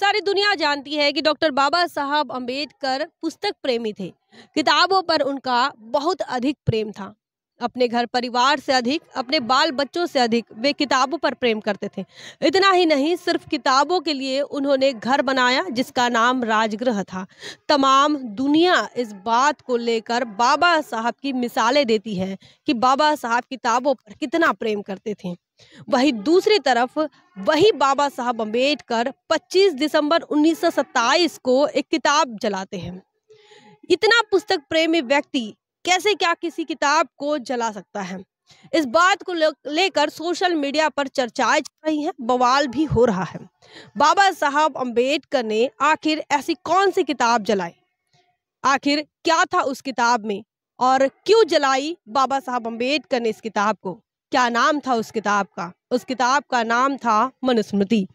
सारी दुनिया जानती है कि डॉक्टर बाबा साहब अंबेडकर पुस्तक प्रेमी थे किताबों पर उनका बहुत अधिक प्रेम था अपने घर परिवार से अधिक अपने बाल बच्चों से अधिक वे किताबों पर प्रेम करते थे इतना ही नहीं सिर्फ किताबों के लिए उन्होंने घर बनाया जिसका नाम राजगृह था तमाम दुनिया इस बात को लेकर बाबा साहब की मिसालें देती है कि बाबा साहब किताबों पर कितना प्रेम करते थे वहीं दूसरी तरफ वही बाबा साहब अम्बेडकर पच्चीस दिसंबर उन्नीस को एक किताब जलाते हैं इतना पुस्तक प्रेमी व्यक्ति कैसे क्या किसी किताब को जला सकता है इस बात को लेकर सोशल मीडिया पर चर्चाएं चल रही हैं बवाल भी हो रहा है बाबा साहब अंबेडकर ने आखिर ऐसी कौन सी किताब जलाई आखिर क्या था उस किताब में और क्यों जलाई बाबा साहब अंबेडकर ने इस किताब को क्या नाम था उस किताब का उस किताब का नाम था मनुस्मृति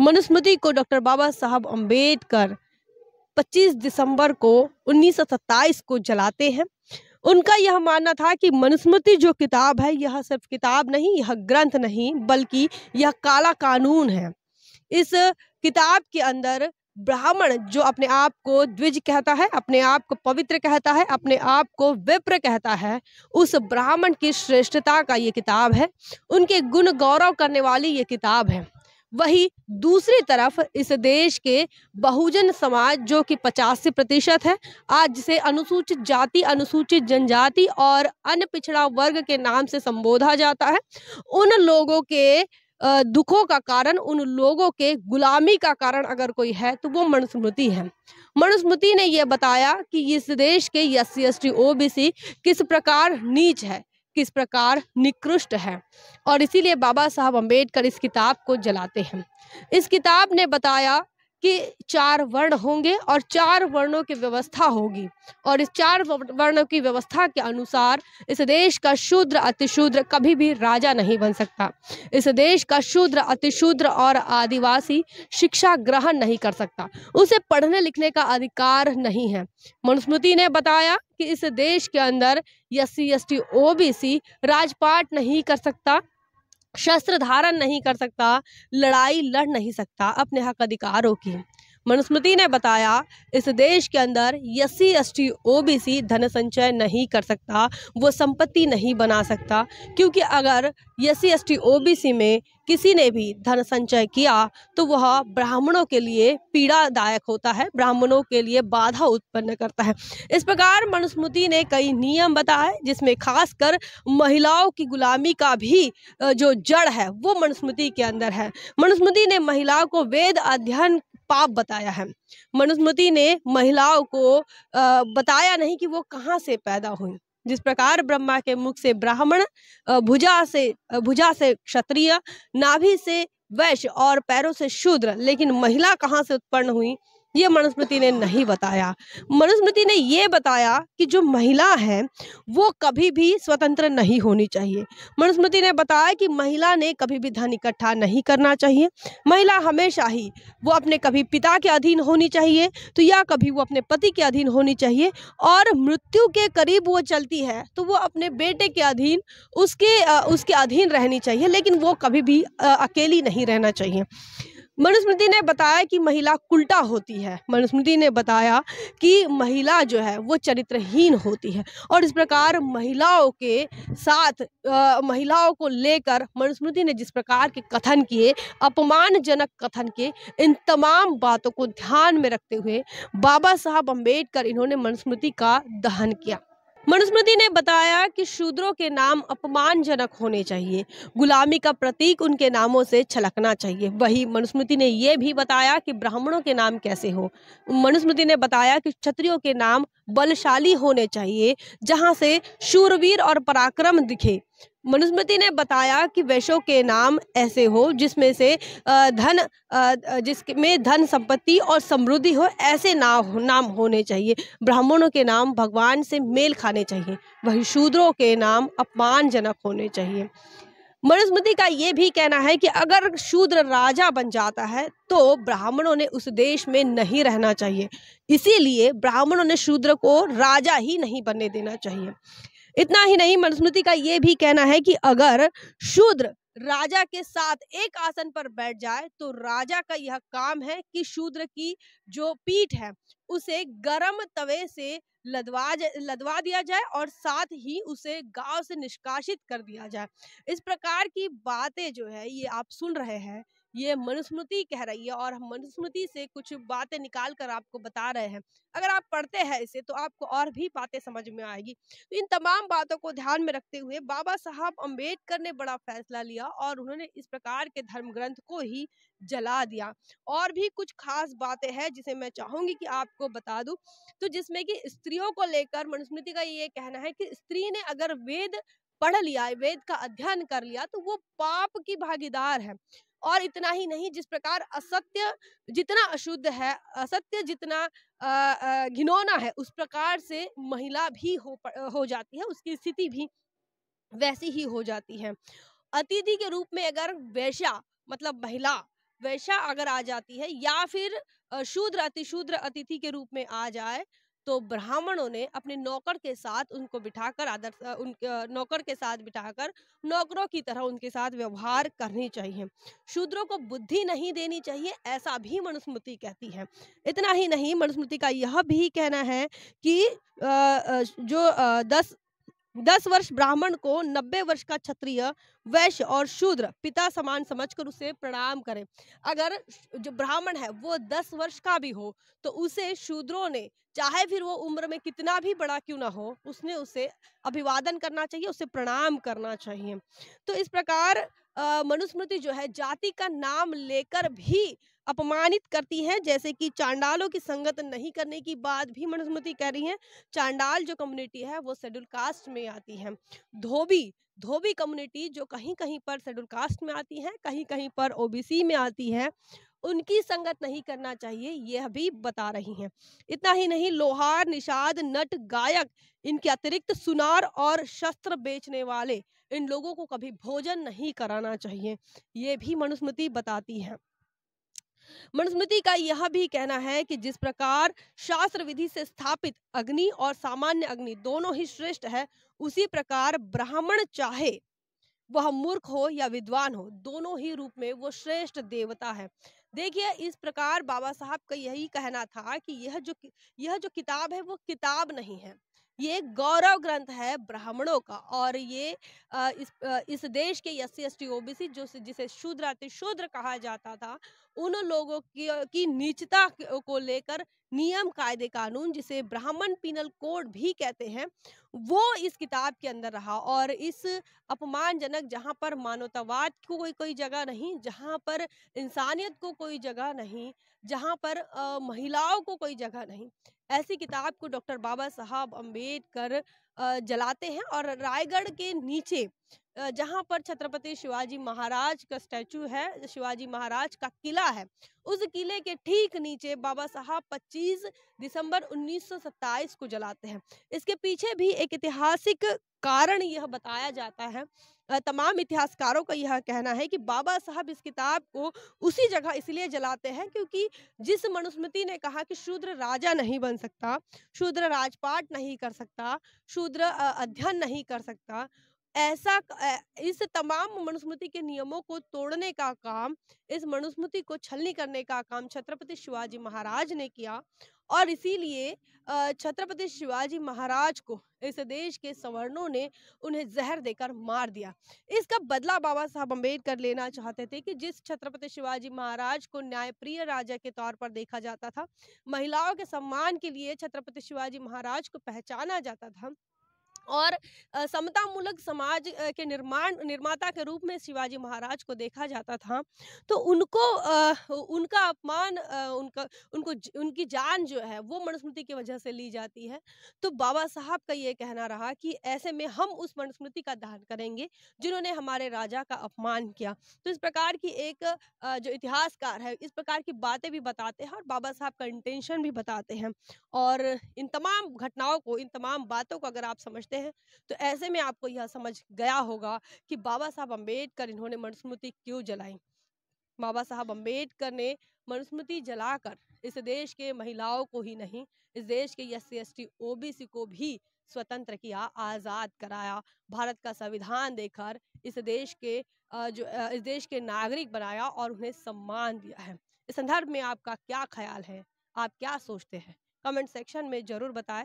मनुस्मृति को डॉक्टर बाबा साहब अम्बेडकर 25 दिसंबर को उन्नीस को जलाते हैं उनका यह मानना था कि मनुस्मृति जो किताब है यह सिर्फ किताब नहीं यह ग्रंथ नहीं बल्कि यह काला कानून है इस किताब के अंदर ब्राह्मण जो अपने आप को द्विज कहता है अपने आप को पवित्र कहता है अपने आप को विप्र कहता है उस ब्राह्मण की श्रेष्ठता का ये किताब है उनके गुण गौरव करने वाली ये किताब है वहीं दूसरी तरफ इस देश के बहुजन समाज जो कि पचास प्रतिशत है आज जिसे अनुसूचित जाति अनुसूचित जनजाति और अन्य पिछड़ा वर्ग के नाम से संबोधा जाता है उन लोगों के दुखों का कारण उन लोगों के गुलामी का कारण अगर कोई है तो वो मनुस्मृति है मनुस्मृति ने यह बताया कि इस देश के S C S T O B C किस प्रकार नीच है किस प्रकार निकृष्ट है और इसीलिए बाबा साहब अम्बेडकर इस किताब को जलाते हैं इस किताब ने बताया कि चार वर्ण होंगे और चार वर्णों की व्यवस्था होगी और इस चार वर्णों की व्यवस्था के अनुसार इस देश का शूद्र अतिशूद्र कभी भी राजा नहीं बन सकता इस देश का शूद्र अतिशूद्र और आदिवासी शिक्षा ग्रहण नहीं कर सकता उसे पढ़ने लिखने का अधिकार नहीं है मनुस्मृति ने बताया कि इस देश के अंदर S C S T O B C राजपाट नहीं कर सकता शस्त्र धारण नहीं कर सकता लड़ाई लड़ नहीं सकता अपने हक अधिकारों की मनुस्मृति ने बताया इस देश के अंदर S C S T O B C धन संचय नहीं कर सकता वो संपत्ति नहीं बना सकता क्योंकि अगर S C S T O B C में किसी ने भी धन संचय किया तो वह ब्राह्मणों के लिए पीड़ादायक होता है ब्राह्मणों के लिए बाधा उत्पन्न करता है इस प्रकार मनुस्मृति ने कई नियम बताए जिसमें खासकर महिलाओं की गुलामी का भी जो जड़ है वो मनुस्मृति के अंदर है मनुस्मृति ने महिलाओं को वेद अध्ययन पाप बताया है मनुस्मृति ने महिलाओं को बताया नहीं कि वो कहाँ से पैदा हुई जिस प्रकार ब्रह्मा के मुख से ब्राह्मण भुजा से भुजा से क्षत्रिय नाभि से वैश्य और पैरों से शूद्र लेकिन महिला कहाँ से उत्पन्न हुई ये मनुस्मृति ने नहीं बताया मनुस्मृति ने ये बताया कि जो महिला है वो कभी भी स्वतंत्र नहीं होनी चाहिए मनुस्मृति ने बताया कि महिला ने कभी भी धन इकट्ठा नहीं करना चाहिए महिला हमेशा ही वो अपने कभी पिता के अधीन होनी चाहिए तो या कभी वो अपने पति के अधीन होनी चाहिए और मृत्यु के करीब वो चलती है तो वो अपने बेटे के अधीन उसके उसके अधीन रहनी चाहिए लेकिन वो कभी भी अकेली नहीं रहना चाहिए मनुस्मृति ने बताया कि महिला उल्टा होती है मनुस्मृति ने बताया कि महिला जो है वो चरित्रहीन होती है और इस प्रकार महिलाओं के साथ आ, महिलाओं को लेकर मनुस्मृति ने जिस प्रकार के कथन किए अपमानजनक कथन के इन तमाम बातों को ध्यान में रखते हुए बाबा साहब अम्बेडकर इन्होंने मनुस्मृति का दहन किया मनुस्मृति ने बताया कि शूद्रों के नाम अपमानजनक होने चाहिए गुलामी का प्रतीक उनके नामों से छलकना चाहिए वही मनुस्मृति ने यह भी बताया कि ब्राह्मणों के नाम कैसे हो मनुस्मृति ने बताया कि क्षत्रियों के नाम बलशाली होने चाहिए जहां से शूरवीर और पराक्रम दिखे मनुस्मृति ने बताया कि वैशों के नाम ऐसे हो जिसमें से धन जिसमें धन संपत्ति और समृद्धि हो ऐसे नाम नाम होने चाहिए ब्राह्मणों के नाम भगवान से मेल खाने चाहिए वही शूद्रों के नाम अपमानजनक होने चाहिए मनुस्मृति का ये भी कहना है कि अगर शूद्र राजा बन जाता है तो ब्राह्मणों ने उस देश में नहीं रहना चाहिए इसीलिए ब्राह्मणों ने शूद्र को राजा ही नहीं बनने देना चाहिए इतना ही नहीं मनुस्मृति का ये भी कहना है कि अगर शूद्र राजा के साथ एक आसन पर बैठ जाए तो राजा का यह काम है कि शूद्र की जो पीठ है उसे गर्म तवे से लदवा लदवा दिया जाए और साथ ही उसे गांव से निष्कासित कर दिया जाए इस प्रकार की बातें जो है ये आप सुन रहे हैं ये मनुस्मृति कह रही है और हम मनुस्मृति से कुछ बातें निकाल कर आपको बता रहे हैं अगर आप पढ़ते हैं इसे तो आपको और भी बातें समझ में आएगी तो इन तमाम बातों को ध्यान में रखते हुए बाबा साहब अम्बेडकर ने बड़ा फैसला लिया और उन्होंने इस प्रकार के धर्म ग्रंथ को ही जला दिया और भी कुछ खास बातें हैं जिसे मैं चाहूंगी कि आपको बता दूं तो जिसमें कि स्त्रियों को लेकर मनुस्मृति का ये कहना है कि स्त्री ने अगर वेद पढ़ लिया वेद का अध्ययन कर लिया तो वो पाप की भागीदार है और इतना ही नहीं जिस प्रकार असत्य जितना अशुद्ध है असत्य जितना घिनौना है उस प्रकार से महिला भी हो हो जाती है उसकी स्थिति भी वैसी ही हो जाती है अतिथि के रूप में अगर वैश्या मतलब महिला वैश्या अगर आ जाती है या फिर शूद्र अतिशूद्र अतिथि के रूप में आ जाए तो ब्राह्मणों ने अपने नौकर के साथ उनको बिठाकर आदर उन नौकर के साथ बिठाकर नौकरों की तरह उनके साथ व्यवहार करनी चाहिए शूद्रों को बुद्धि नहीं देनी चाहिए ऐसा भी मनुस्मृति कहती है इतना ही नहीं मनुस्मृति का यह भी कहना है कि जो दस दस वर्ष ब्राह्मण को नब्बे वर्ष का क्षत्रिय वैश्य और शूद्र पिता समान समझकर उसे प्रणाम करें अगर जो ब्राह्मण है वो दस वर्ष का भी हो तो उसे शूद्रों ने चाहे फिर वो उम्र में कितना भी बड़ा क्यों ना हो उसने उसे अभिवादन करना चाहिए उसे प्रणाम करना चाहिए तो इस प्रकार मनुस्मृति जो है जाति का नाम लेकर भी अपमानित करती हैं जैसे कि चांडालों की संगत नहीं करने की बात भी मनुस्मृति कह रही हैं चांडाल जो कम्युनिटी है वो शेड्यूल कास्ट में आती है धोबी धोबी कम्युनिटी जो कहीं कहीं पर शेड्यूल कास्ट में आती है कहीं कहीं पर ओ में आती है उनकी संगत नहीं करना चाहिए यह भी बता रही हैं इतना ही नहीं लोहार निषाद नट गायक इनके अतिरिक्त सुनार और शस्त्र बेचने वाले इन लोगों को कभी भोजन नहीं कराना चाहिए ये भी मनुस्मृति बताती है मनुस्मृति का यह भी कहना है कि जिस प्रकार शास्त्र विधि से स्थापित अग्नि और सामान्य अग्नि दोनों ही श्रेष्ठ है उसी प्रकार ब्राह्मण चाहे वह मूर्ख हो या विद्वान हो दोनों ही रूप में वो श्रेष्ठ देवता है देखिए इस प्रकार बाबा साहब का यही कहना था कि यह जो यह जो किताब है वो किताब नहीं है ये गौरव ग्रंथ है ब्राह्मणों का और ये इस इस देश के S C S T OBC जो जिसे शूद्र अति शूद्र कहा जाता था उन लोगों की, की नीचता को लेकर नियम कायदे कानून जिसे ब्राह्मण पिनल कोड भी कहते हैं वो इस किताब के अंदर रहा और इस अपमानजनक जहां पर मानवतावाद को कोई कोई जगह नहीं जहां पर इंसानियत को कोई जगह नहीं जहां पर आ, महिलाओं को कोई जगह नहीं ऐसी किताब को डॉक्टर बाबा साहब अम्बेडकर जलाते हैं और रायगढ़ के नीचे जहाँ पर छत्रपति शिवाजी महाराज का स्टैचू है शिवाजी महाराज का किला है उस किले के ठीक नीचे बाबा साहब 25 दिसंबर 1927 को जलाते हैं इसके पीछे भी एक ऐतिहासिक कारण यह बताया जाता है तमाम इतिहासकारों का यह कहना है कि बाबा साहब इस किताब को उसी जगह इसलिए जलाते हैं क्योंकि जिस मनुस्मृति ने कहा कि शूद्र राजा नहीं बन सकता शूद्र राजपाट नहीं कर सकता शूद्र अध्ययन नहीं कर सकता ऐसा इस तमाम मनुस्मृति के नियमों को तोड़ने का काम इस मनुस्मृति को छलनी करने का काम छत्रपति शिवाजी महाराज ने किया और इसीलिए छत्रपति शिवाजी महाराज को इस देश के सवर्णों ने उन्हें जहर देकर मार दिया इसका बदला बाबा साहब अम्बेडकर लेना चाहते थे कि जिस छत्रपति शिवाजी महाराज को न्यायप्रिय राजा के तौर पर देखा जाता था महिलाओं के सम्मान के लिए छत्रपति शिवाजी महाराज को पहचाना जाता था और समतामूलक समाज के निर्माण निर्माता के रूप में शिवाजी महाराज को देखा जाता था तो उनको उनका अपमान उनका उनको उनकी जान जो है वो मनुस्मृति की वजह से ली जाती है तो बाबा साहब का ये कहना रहा कि ऐसे में हम उस मनुस्मृति का दहन करेंगे जिन्होंने हमारे राजा का अपमान किया तो इस प्रकार की एक जो इतिहासकार है इस प्रकार की बातें भी बताते हैं और बाबा साहब का इंटेंशन भी बताते हैं और इन तमाम घटनाओं को इन तमाम बातों को अगर आप समझते करते हैं तो ऐसे में आपको यह समझ गया होगा कि बाबा साहब अम्बेडकर इन्होंने मनुस्मृति क्यों जलाई बाबा साहब अम्बेडकर ने मनुस्मृति जलाकर इस देश के महिलाओं को ही नहीं इस देश के S C S T O B C को भी स्वतंत्र किया आज़ाद कराया भारत का संविधान देकर इस देश के जो इस देश के नागरिक बनाया और उन्हें सम्मान दिया है इस संदर्भ में आपका क्या ख्याल है आप क्या सोचते हैं कमेंट सेक्शन में ज़रूर बताएं